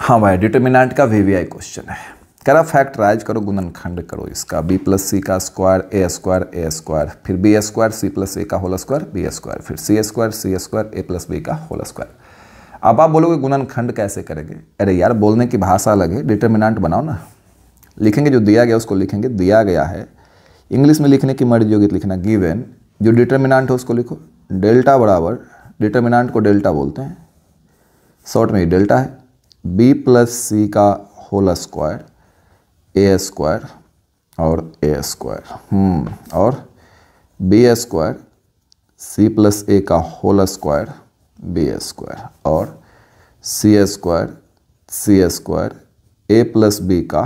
हाँ भाई डिटर्मिनेंट का वीवीआई क्वेश्चन है करा फैक्ट राइज करो गुणन खंड करो इसका बी प्लस सी का square A square A square फिर B square C plus A का होल स्क्वायर बी स्क्वायर फिर C square C square A plus B का होल स्क्वायर अब आप बोलोगे गुणन खंड कैसे करेंगे अरे यार बोलने की भाषा अलग है डिटर्मिनेंट बनाओ ना लिखेंगे जो दिया गया उसको लिखेंगे दिया गया है इंग्लिश में लिखने की मर्जी होगी तो लिखना गिवेन जो डिटर्मिनेंट हो उसको लिखो डेल्टा बराबर डिटर्मिनेंट को डेल्टा बोलते हैं शॉर्ट में डेल्टा है बी प्लस सी का होल स्क्वायर ए स्क्वायर और ए स्क्वायर hmm, और B square C plus A का होल स्क्वायर बी स्क्वायर और C square C square A plus B का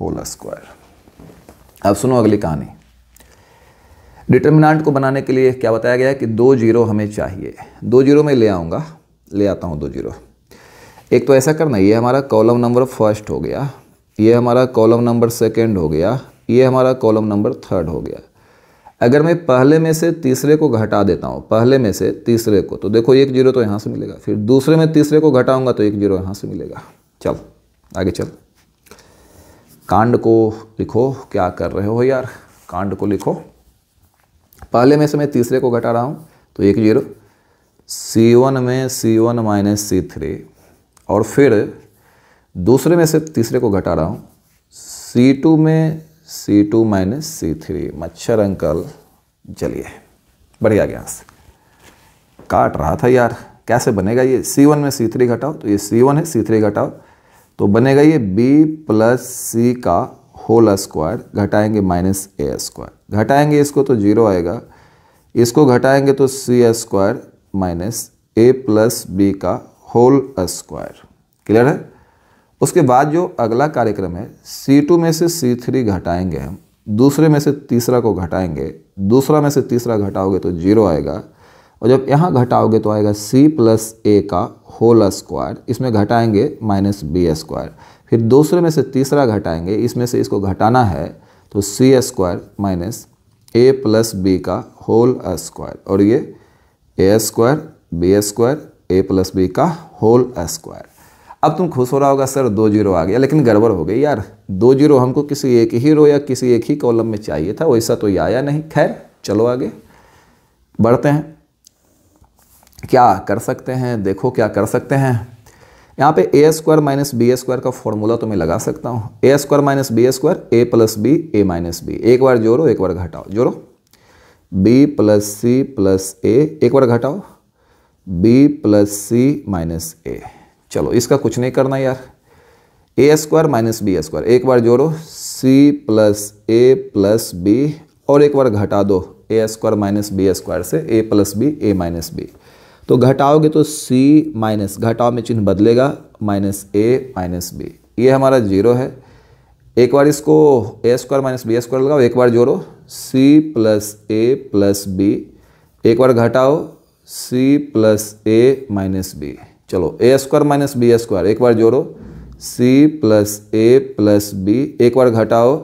होल स्क्वायर अब सुनो अगली कहानी डिटर्मिनाट को बनाने के लिए क्या बताया गया है कि दो जीरो हमें चाहिए दो जीरो में ले आऊँगा ले आता हूँ दो जीरो एक तो ऐसा करना ये हमारा कॉलम नंबर फर्स्ट हो गया ये हमारा कॉलम नंबर सेकेंड हो गया ये हमारा कॉलम नंबर थर्ड हो गया अगर मैं पहले में से तीसरे को घटा देता हूँ पहले में से तीसरे को तो देखो एक जीरो तो यहाँ से मिलेगा फिर दूसरे में तीसरे को घटाऊंगा तो एक जीरो यहाँ से मिलेगा चल आगे चल कांड को लिखो क्या कर रहे हो यार कांड को लिखो पहले में से मैं तीसरे को घटा रहा हूँ तो एक जीरो सी वन में C one minus C three और फिर दूसरे में से तीसरे को घटा रहा हूँ सी टू में C two minus C three मच्छर अंकल चलिए बढ़िया गया काट रहा था यार कैसे बनेगा ये सी वन में सी थ्री घटाओ तो ये सी वन है सी थ्री घटाओ तो बनेगा ये बी प्लस सी का होल स्क्वायर घटाएंगे माइनस ए स्क्वायर घटाएंगे इसको तो जीरो आएगा इसको घटाएंगे तो C square minus A plus B का होल स्क्वायर क्लियर है उसके बाद जो अगला कार्यक्रम है सी टू में से सी थ्री घटाएंगे हम दूसरे में से तीसरा को घटाएंगे दूसरा में से तीसरा घटाओगे तो जीरो आएगा और जब यहाँ घटाओगे तो आएगा c प्लस ए का होल स्क्वायर इसमें घटाएंगे माइनस बी स्क्वायर फिर दूसरे में से तीसरा घटाएंगे इसमें से इसको घटाना है तो C square minus A plus B का होल स्क्वायर और ये A square B square A plus B का होल स्क्वायर अब तुम खुश हो रहा होगा सर दो जीरो आ गया लेकिन गड़बड़ हो गई यार दो जीरो हमको किसी एक ही रो या किसी एक ही कॉलम में चाहिए था वैसा तो ये आया नहीं खैर चलो आगे बढ़ते हैं क्या कर सकते हैं देखो क्या कर सकते हैं यहाँ पे A square minus B square का फॉर्मूला तो मैं लगा सकता हूँ A square minus B square A plus B A minus B एक बार जोड़ो एक बार घटाओ जोड़ो B plus C plus A एक बार घटाओ B plus C minus A चलो इसका कुछ नहीं करना यार A square minus B square एक बार जोड़ो C plus A plus B और एक बार घटा दो A square minus B square से A plus B A minus B तो घटाओगे तो सी माइनस घटाओ में चिन्ह बदलेगा माइनस ए माइनस बी ये हमारा जीरो है एक बार इसको A square minus B square लगाओ एक बार जोड़ो C plus A plus B एक बार घटाओ C plus A minus B चलो A square minus B square एक बार जोड़ो C plus A plus B एक बार घटाओ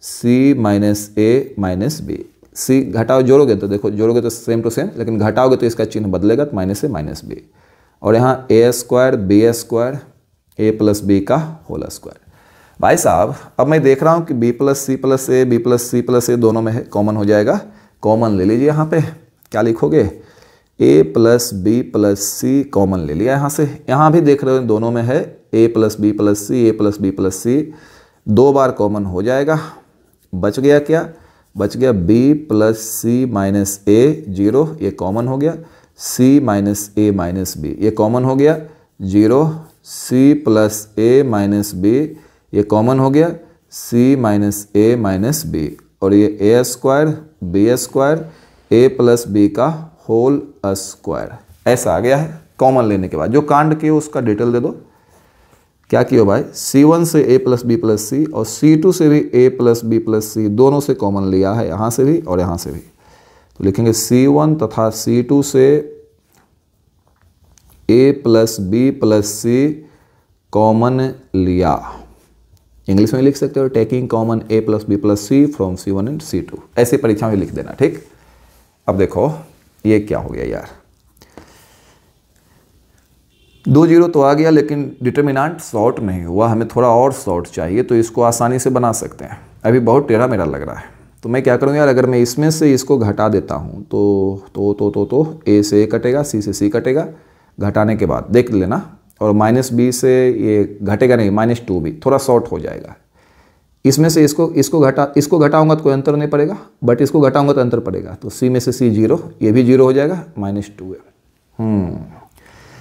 C minus A minus B C घटाओ जोड़ोगे तो देखो जोड़ोगे तो सेम टू सेम लेकिन घटाओगे तो इसका चिन्ह बदलेगा तो माइनस ए माइनस बी और यहाँ A square B square A plus B का होल स्क्वायर भाई साहब अब मैं देख रहा हूँ कि B plus C plus A B plus C plus A दोनों में है कॉमन हो जाएगा कॉमन ले लीजिए यहाँ पे क्या लिखोगे A plus B plus C common ले लिया यहाँ से यहाँ भी देख रहे हो दोनों में है A plus B plus C A plus B plus C दो बार कॉमन हो जाएगा बच गया क्या बच गया B plus C minus A zero ये कॉमन हो गया C minus A minus B ये कॉमन हो गया zero C plus A minus B ये कॉमन हो गया C minus A minus B और ये A square B square A plus B का होल स्क्वायर ऐसा आ गया है कॉमन लेने के बाद जो कांड किए उसका डिटेल दे दो क्या किया भाई C1 से a plus B plus C और C2 से भी a plus B plus C दोनों से कॉमन लिया है यहाँ से भी और यहाँ से भी तो लिखेंगे C1 तथा C2 से a plus B plus C common लिया इंग्लिश में लिख सकते हो taking common a plus B plus C from C one and C two ऐसे परीक्षा में लिख देना ठीक अब देखो ये क्या हो गया यार दो जीरो तो आ गया लेकिन डिटर्मिनाट शॉर्ट नहीं हुआ हमें थोड़ा और शॉर्ट चाहिए तो इसको आसानी से बना सकते हैं अभी बहुत टेढ़ा मेरा लग रहा है तो मैं क्या करूँगा यार अगर मैं इसमें से इसको घटा देता हूँ तो तो तो तो तो ए से ए कटेगा सी से सी कटेगा घटाने के बाद देख लेना और माइनस बी से ये घटेगा नहीं माइनस टू भी थोड़ा शॉर्ट हो जाएगा इसमें से इसको इसको घटा इसको घटाऊंगा तो कोई अंतर नहीं पड़ेगा बट इसको घटाऊंगा तो अंतर पड़ेगा तो सी में से सी जीरो ये भी जीरो हो जाएगा माइनस टू है हम्म।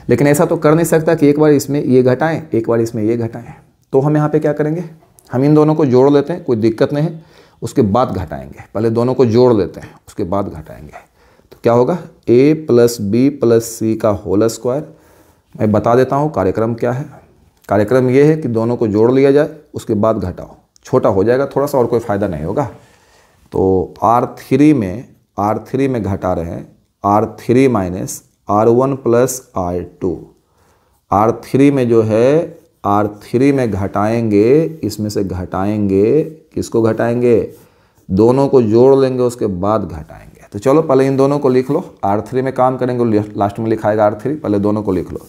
लेकिन ऐसा तो कर नहीं सकता कि एक बार इसमें ये घटाएं एक बार इसमें ये घटाएं तो हम यहाँ पे क्या करेंगे हम इन दोनों को जोड़ लेते हैं कोई दिक्कत नहीं है उसके बाद घटाएंगे पहले दोनों को जोड़ लेते हैं उसके बाद घटाएंगे तो क्या होगा A plus B plus C का होल स्क्वायर मैं बता देता हूँ कार्यक्रम क्या है कार्यक्रम ये है कि दोनों को जोड़ लिया जाए उसके बाद घटाओ छोटा हो जाएगा थोड़ा सा और कोई फ़ायदा नहीं होगा तो आर थ्री में आर थ्री में घटा रहे हैं R three minus R one plus R two R three में जो है आर थ्री में घटाएंगे इसमें से घटाएंगे किसको घटाएंगे दोनों को जोड़ लेंगे उसके बाद घटाएंगे तो चलो पहले इन दोनों को लिख लो आर थ्री में काम करेंगे लास्ट में लिखाएगा आर थ्री पहले दोनों को लिख लो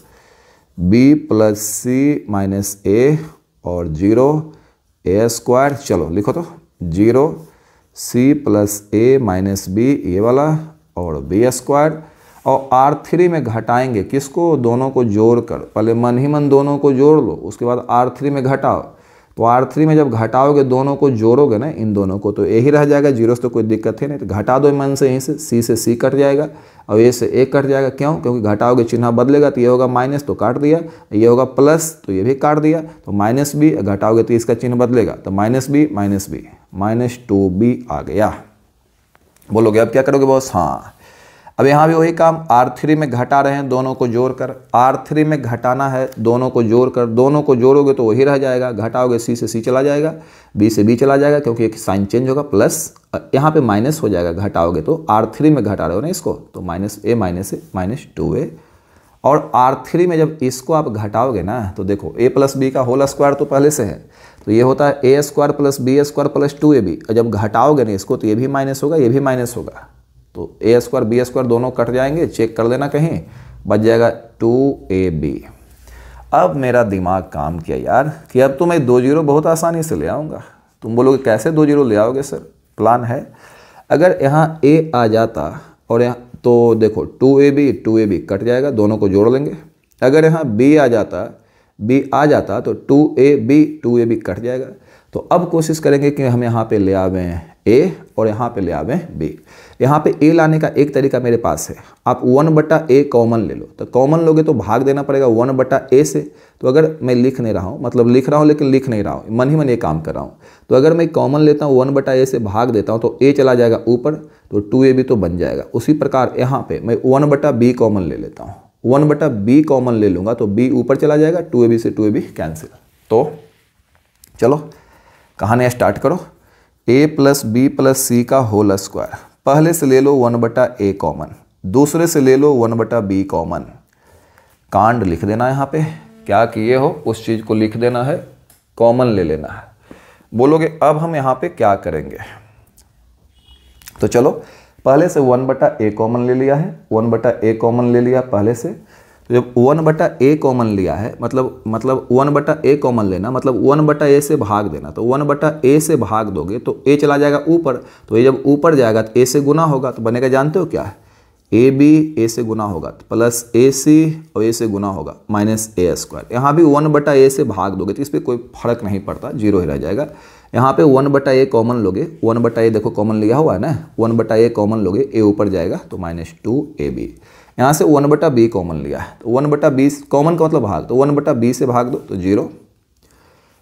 B plus C minus A और जीरो ए स्क्वायर चलो लिखो तो zero C plus A minus B ये वाला और बी स्क्वायर और आर थ्री में घटाएंगे किसको दोनों को जोड़कर पहले मन ही मन दोनों को जोड़ लो उसके बाद आर थ्री में घटाओ तो आर थ्री में जब घटाओगे दोनों को जोड़ोगे ना इन दोनों को तो यही रह जाएगा जीरो से तो कोई दिक्कत ही नहीं तो घटा दो मन से यहीं से सी से सी कट जाएगा और ए से ए कट जाएगा क्यों क्योंकि घटाओगे चिन्ह बदलेगा तो ये होगा माइनस तो काट दिया ये होगा प्लस तो ये भी काट दिया तो माइनस बी घटाओगे तो इसका चिन्ह बदलेगा तो minus B minus B minus two B आ गया बोलोगे अब क्या करोगे बॉस हाँ अब यहाँ भी वही काम आर थ्री में घटा रहे हैं दोनों को जोड़ कर आर थ्री में घटाना है दोनों को जोड़ कर दोनों को जोड़ोगे तो वही रह जाएगा घटाओगे सी से सी चला जाएगा बी से बी चला जाएगा क्योंकि एक साइन चेंज होगा प्लस यहाँ पे माइनस हो जाएगा घटाओगे तो आर थ्री में घटा रहे हो ना इसको तो minus A minus A minus two A और आर थ्री में जब इसको आप घटाओगे ना तो देखो ए प्लस बी का होल स्क्वायर तो पहले से है तो ये होता है A square plus B square plus two A B जब घटाओगे ना इसको तो ये भी माइनस होगा ये भी माइनस होगा तो ए स्क्वायर बी स्क्वायर दोनों कट जाएंगे चेक कर लेना कहीं बच जाएगा टू ए बी अब मेरा दिमाग काम किया यार कि अब तो मैं दो जीरो बहुत आसानी से ले आऊँगा तुम बोलोगे कैसे दो जीरो ले आओगे सर प्लान है अगर यहाँ ए आ जाता और यहाँ तो देखो two A B two A B cut जाएगा दोनों को जोड़ लेंगे अगर यहाँ बी आ जाता बी आ जाता तो two A B two A B cut जाएगा तो अब कोशिश करेंगे कि हम यहाँ पे ले आवें ए और यहाँ पे ले आवे बी यहाँ पे ए लाने का एक तरीका मेरे पास है आप वन बटा ए कॉमन ले लो तो कॉमन लोगे तो भाग देना पड़ेगा वन बटा ए से तो अगर मैं लिख नहीं रहा हूँ मतलब लिख रहा हूँ लेकिन लिख नहीं रहा हूँ मन ही मन ये काम कर रहा हूँ तो अगर मैं कॉमन लेता हूँ वन बटा ए से भाग देता हूँ तो ए चला जाएगा ऊपर तो टू ए भी तो बन जाएगा उसी प्रकार यहाँ पर मैं वन बटा बी कॉमन ले लेता हूँ वन बटा बी कॉमन ले लूँगा तो बी ऊपर चला जाएगा टू ए बी से टू ए बी कैंसिल तो चलो कहानियाँ स्टार्ट करो A plus B plus C का होल स्क्वायर पहले से ले लो वन बटा ए कॉमन दूसरे से ले लो वन बटा बी कॉमन कांड लिख देना यहाँ पे क्या किए हो उस चीज़ को लिख देना है कॉमन ले लेना है बोलोगे अब हम यहाँ पे क्या करेंगे तो चलो पहले से वन बटा ए कॉमन ले लिया है वन बटा ए कॉमन ले लिया पहले से तो जब वन बटा ए कॉमन लिया है मतलब मतलब वन बटा ए कॉमन लेना मतलब वन बटा ए से भाग देना तो वन बटा ए से भाग दोगे तो ए चला जाएगा ऊपर तो ये जब ऊपर जाएगा तो ए से गुना होगा तो बनेगा जानते हो क्या है ए बी ए से गुना होगा तो प्लस ए सी और ए से गुना होगा माइनस ए स्क्वायर यहाँ भी वन बटा ए से भाग दोगे तो इस पर कोई फर्क नहीं पड़ता जीरो ही रह जाएगा यहाँ पे वन बटा ए कॉमन लोगे वन बटा ए देखो कॉमन लिया हुआ है ना वन बटा ए कॉमन लोगे ए ऊपर जाएगा तो माइनस टू ए बी यहाँ से वन बटा बी कॉमन लिया है तो वन बटा बी कॉमन का मतलब भाग तो वन बटा बी से भाग दो तो जीरो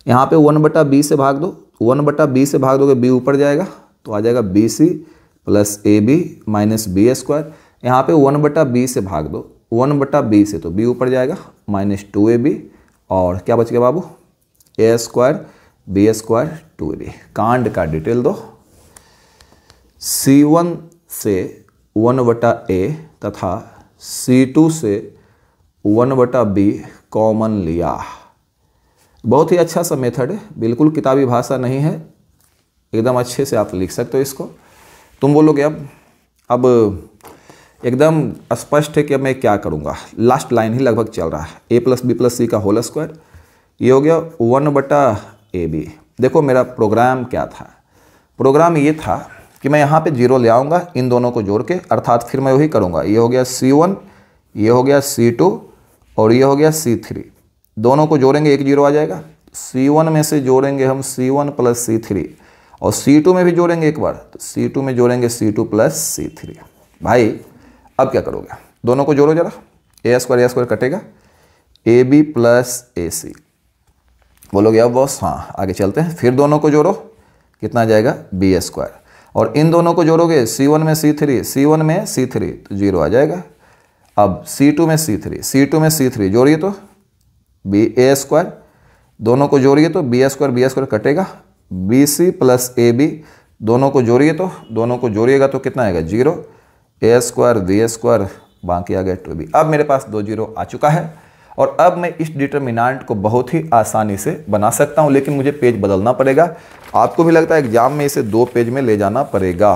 यहाँ पे वन बटा बी से भाग दो तो वन बटा बी से भाग दोगे बी ऊपर जाएगा तो आ जाएगा B C plus A B minus B square यहाँ पे वन बटा बी से भाग दो वन बटा बी से तो बी ऊपर जाएगा माइनस टू ए बी और क्या बच गया बाबू A square B square two A B कांड का डिटेल दो सी वन से वन बटा ए तथा C2 से वन बटा बी कॉमन लिया बहुत ही अच्छा सा मेथड है बिल्कुल किताबी भाषा नहीं है एकदम अच्छे से आप लिख सकते हो इसको तुम बोलोगे अब अब एकदम स्पष्ट है कि अब मैं क्या करूँगा लास्ट लाइन ही लगभग चल रहा है A plus B plus C का होल स्क्वायर ये हो गया वन बटा ए बी देखो मेरा प्रोग्राम क्या था प्रोग्राम ये था कि मैं यहाँ पे जीरो ले आऊँगा इन दोनों को जोड़ के अर्थात फिर मैं वही करूँगा ये हो गया सी वन ये हो गया सी टू और ये हो गया सी थ्री दोनों को जोड़ेंगे एक जीरो आ जाएगा सी वन में से जोड़ेंगे हम C one plus C three और सी टू में भी जोड़ेंगे एक बार तो सी टू में जोड़ेंगे C two plus C three भाई अब क्या करोगे दोनों को जोड़ो जरा ए स्क्वायर ए स्क्वायर कटेगा ए बी प्लस ए सी बोलोगे अब बॉस हाँ आगे चलते हैं फिर दोनों को जोड़ो कितना जाएगा बी स्क्वायर और इन दोनों को जोड़ोगे सी वन में सी थ्री सी वन में सी थ्री तो जीरो आ जाएगा अब सी टू में सी थ्री सी टू में सी थ्री जोड़िए तो बी ए स्क्वायर दोनों को जोड़िए तो बी स्क्वायर बी स्क्वायर कटेगा B C plus A B दोनों को जोड़िए तो दोनों को जोड़िएगा तो कितना आएगा zero A square B square बाकी आ गया टू बी अब मेरे पास दो जीरो आ चुका है और अब मैं इस डिटर्मिनाट को बहुत ही आसानी से बना सकता हूँ लेकिन मुझे पेज बदलना पड़ेगा आपको भी लगता है एग्ज़ाम में इसे दो पेज में ले जाना पड़ेगा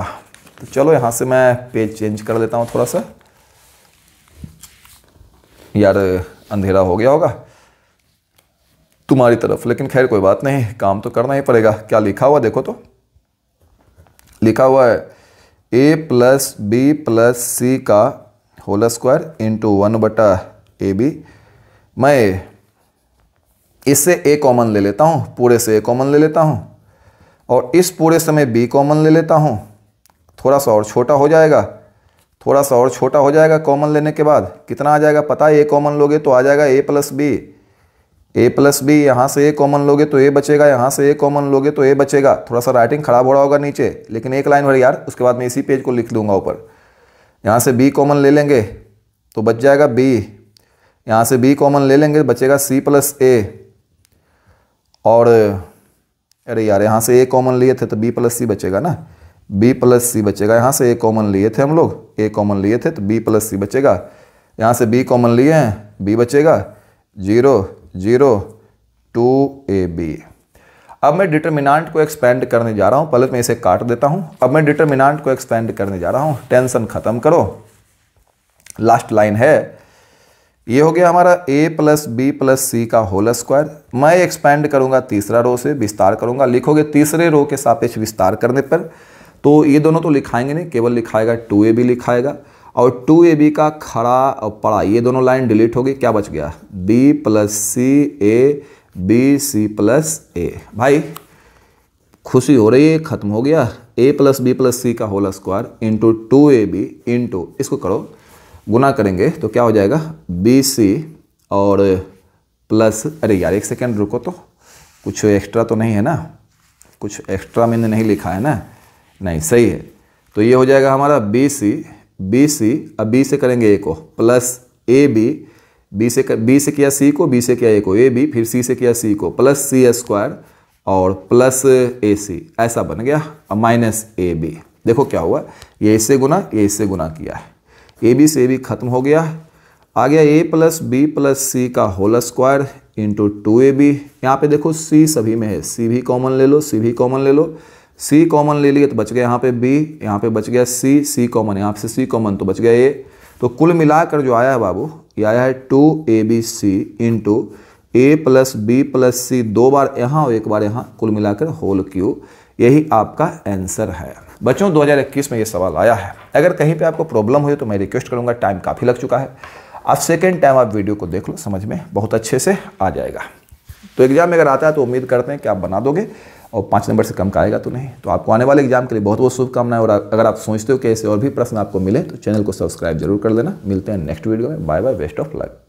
तो चलो यहाँ से मैं पेज चेंज कर लेता हूँ थोड़ा सा यार अंधेरा हो गया होगा तुम्हारी तरफ लेकिन खैर कोई बात नहीं काम तो करना ही पड़ेगा क्या लिखा हुआ देखो तो लिखा हुआ है A plus B plus C का होल स्क्वायर इंटू वन बटा ए बी मैं इससे ए कॉमन ले लेता हूँ पूरे से ए कॉमन ले लेता हूँ और इस पूरे से मैं बी कॉमन ले लेता हूँ थोड़ा सा और छोटा हो जाएगा थोड़ा सा और छोटा हो जाएगा कॉमन लेने के बाद कितना आ जाएगा पता है ए कॉमन लोगे तो आ जाएगा A plus B A plus B यहाँ से ए कॉमन लोगे तो ए बचेगा यहाँ से ए कॉमन लोगे तो ए बचेगा थोड़ा सा राइटिंग खराब हो रहा होगा नीचे लेकिन एक लाइन भर यार उसके बाद मैं इसी पेज को लिख दूंगा ऊपर यहाँ से बी कॉमन ले लेंगे तो बच जाएगा बी यहाँ से बी कॉमन ले लेंगे बचेगा सी प्लस ए और अरे यार यहाँ से ए कॉमन लिए थे तो बी प्लस सी बचेगा ना बी प्लस सी बचेगा यहाँ से ए कॉमन लिए थे हम लोग ए कॉमन लिए थे तो बी प्लस सी बचेगा यहाँ से बी कॉमन लिए हैं बी बचेगा zero zero two A B अब मैं डिटर्मिनांट को एक्सपेंड करने जा रहा हूँ पहले मैं इसे काट देता हूँ अब मैं डिटर्मिनांट को एक्सपेंड करने जा रहा हूँ टेंशन ख़त्म करो लास्ट लाइन है ये हो गया हमारा A plus B plus C का होल स्क्वायर मैं एक्सपैंड करूंगा तीसरा रो से विस्तार करूंगा लिखोगे तीसरे रो के सापेक्ष विस्तार करने पर तो ये दोनों तो लिखाएंगे नहीं केवल लिखाएगा टू ए बी लिखाएगा और टू ए बी का खड़ा और पड़ा ये दोनों लाइन डिलीट होगी क्या बच गया B plus C A B C plus A भाई खुशी हो रही है ख़त्म हो गया A plus B plus C का whole square into two A B into इसको करो गुना करेंगे तो क्या हो जाएगा बी सी और प्लस अरे यार एक सेकेंड रुको तो कुछ एक्स्ट्रा तो नहीं है ना कुछ एक्स्ट्रा मैंने नहीं लिखा है ना नहीं सही है तो ये हो जाएगा हमारा बी सी बी सी अब बी से करेंगे ए को प्लस ए बी बी से कर बी से किया सी को बी से किया ए को ए बी फिर सी से किया सी को प्लस सी स्क्वायर और प्लस ए सी ऐसा बन गया माइनस ए बी देखो क्या हुआ ये इससे गुना ये इससे गुना किया है ए बी से भी खत्म हो गया आ गया A plus B plus C का whole square into two A B यहाँ पे देखो सी सभी में है सी भी कॉमन ले लो सी भी कॉमन ले लो सी कॉमन ले लिए तो बच गया यहाँ पे बी यहाँ पे बच गया सी सी कॉमन यहाँ से सी कॉमन तो बच गया ए तो कुल मिलाकर जो आया है बाबू ये आया है two A B C into A plus B plus C दो बार यहाँ और एक बार यहाँ कुल मिलाकर होल क्यू यही आपका आंसर है बच्चों 2021 में ये सवाल आया है अगर कहीं पे आपको प्रॉब्लम हुई तो मैं रिक्वेस्ट करूँगा टाइम काफ़ी लग चुका है आप सेकेंड टाइम आप वीडियो को देख लो समझ में बहुत अच्छे से आ जाएगा तो एग्ज़ाम में अगर आता है तो उम्मीद करते हैं कि आप बना दोगे और पाँच नंबर से कम का आएगा तो नहीं तो आपको आने वाले एग्जाम के लिए बहुत बहुत शुभकामनाएं और अगर आप सोचते हो कि ऐसे और भी प्रश्न आपको मिले तो चैनल को सब्सक्राइब जरूर कर लेना मिलते हैं नेक्स्ट वीडियो में bye bye best of luck